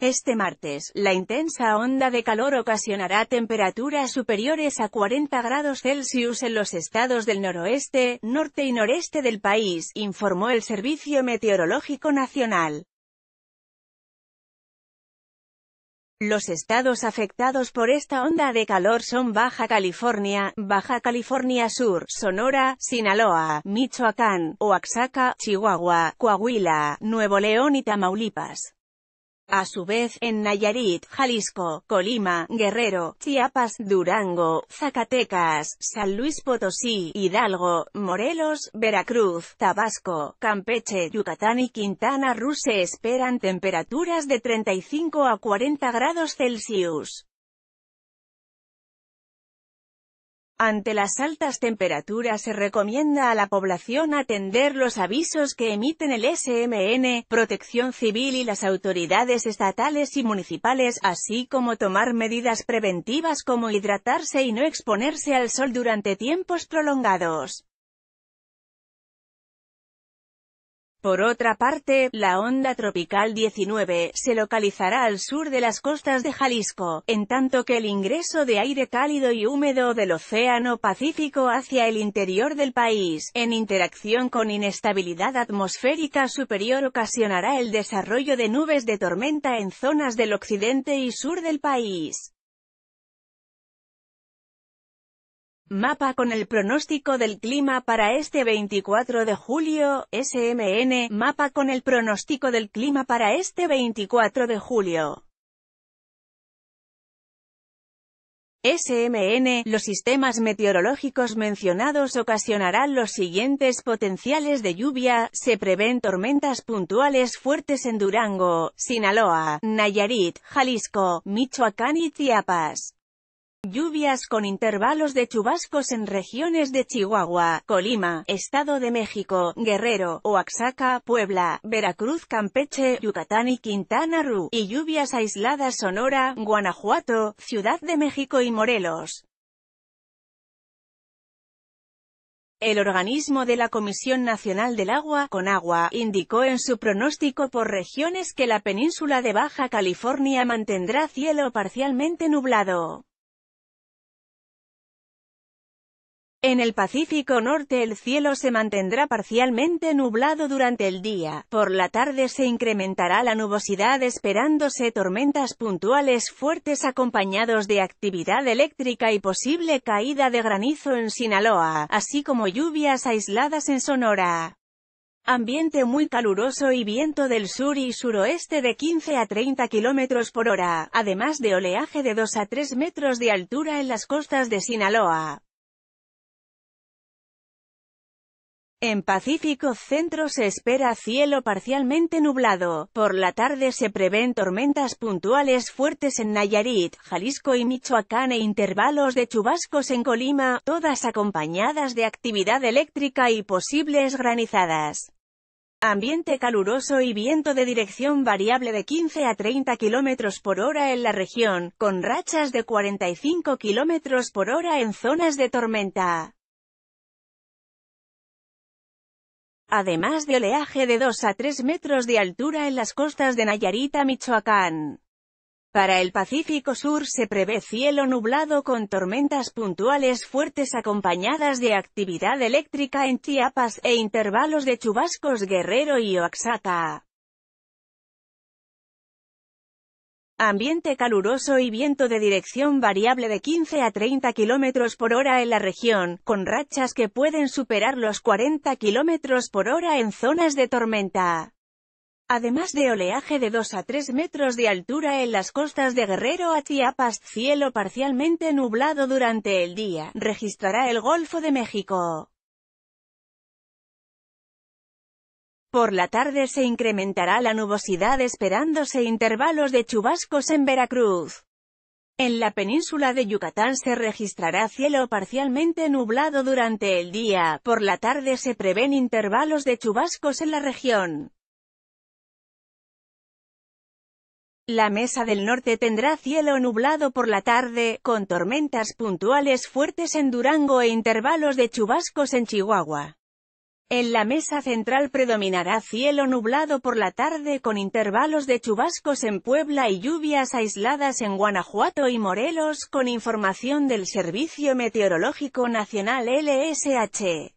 Este martes, la intensa onda de calor ocasionará temperaturas superiores a 40 grados Celsius en los estados del noroeste, norte y noreste del país, informó el Servicio Meteorológico Nacional. Los estados afectados por esta onda de calor son Baja California, Baja California Sur, Sonora, Sinaloa, Michoacán, Oaxaca, Chihuahua, Coahuila, Nuevo León y Tamaulipas. A su vez, en Nayarit, Jalisco, Colima, Guerrero, Chiapas, Durango, Zacatecas, San Luis Potosí, Hidalgo, Morelos, Veracruz, Tabasco, Campeche, Yucatán y Quintana Roo se esperan temperaturas de 35 a 40 grados Celsius. Ante las altas temperaturas se recomienda a la población atender los avisos que emiten el SMN, Protección Civil y las autoridades estatales y municipales, así como tomar medidas preventivas como hidratarse y no exponerse al sol durante tiempos prolongados. Por otra parte, la onda tropical 19 se localizará al sur de las costas de Jalisco, en tanto que el ingreso de aire cálido y húmedo del Océano Pacífico hacia el interior del país, en interacción con inestabilidad atmosférica superior ocasionará el desarrollo de nubes de tormenta en zonas del occidente y sur del país. Mapa con el pronóstico del clima para este 24 de julio, SMN, mapa con el pronóstico del clima para este 24 de julio. SMN, los sistemas meteorológicos mencionados ocasionarán los siguientes potenciales de lluvia, se prevén tormentas puntuales fuertes en Durango, Sinaloa, Nayarit, Jalisco, Michoacán y Chiapas. Lluvias con intervalos de chubascos en regiones de Chihuahua, Colima, Estado de México, Guerrero, Oaxaca, Puebla, Veracruz, Campeche, Yucatán y Quintana Roo, y lluvias aisladas Sonora, Guanajuato, Ciudad de México y Morelos. El organismo de la Comisión Nacional del Agua, con Agua indicó en su pronóstico por regiones que la península de Baja California mantendrá cielo parcialmente nublado. En el Pacífico Norte el cielo se mantendrá parcialmente nublado durante el día, por la tarde se incrementará la nubosidad esperándose tormentas puntuales fuertes acompañados de actividad eléctrica y posible caída de granizo en Sinaloa, así como lluvias aisladas en Sonora. Ambiente muy caluroso y viento del sur y suroeste de 15 a 30 km por hora, además de oleaje de 2 a 3 metros de altura en las costas de Sinaloa. En Pacífico Centro se espera cielo parcialmente nublado. Por la tarde se prevén tormentas puntuales fuertes en Nayarit, Jalisco y Michoacán e intervalos de chubascos en Colima, todas acompañadas de actividad eléctrica y posibles granizadas. Ambiente caluroso y viento de dirección variable de 15 a 30 km por hora en la región, con rachas de 45 km por hora en zonas de tormenta. además de oleaje de 2 a 3 metros de altura en las costas de Nayarita, Michoacán. Para el Pacífico Sur se prevé cielo nublado con tormentas puntuales fuertes acompañadas de actividad eléctrica en Chiapas e intervalos de chubascos Guerrero y Oaxaca. Ambiente caluroso y viento de dirección variable de 15 a 30 km por hora en la región, con rachas que pueden superar los 40 km por hora en zonas de tormenta. Además de oleaje de 2 a 3 metros de altura en las costas de Guerrero a Chiapas, cielo parcialmente nublado durante el día, registrará el Golfo de México. Por la tarde se incrementará la nubosidad esperándose intervalos de chubascos en Veracruz. En la península de Yucatán se registrará cielo parcialmente nublado durante el día, por la tarde se prevén intervalos de chubascos en la región. La mesa del norte tendrá cielo nublado por la tarde, con tormentas puntuales fuertes en Durango e intervalos de chubascos en Chihuahua. En la mesa central predominará cielo nublado por la tarde con intervalos de chubascos en Puebla y lluvias aisladas en Guanajuato y Morelos con información del Servicio Meteorológico Nacional LSH.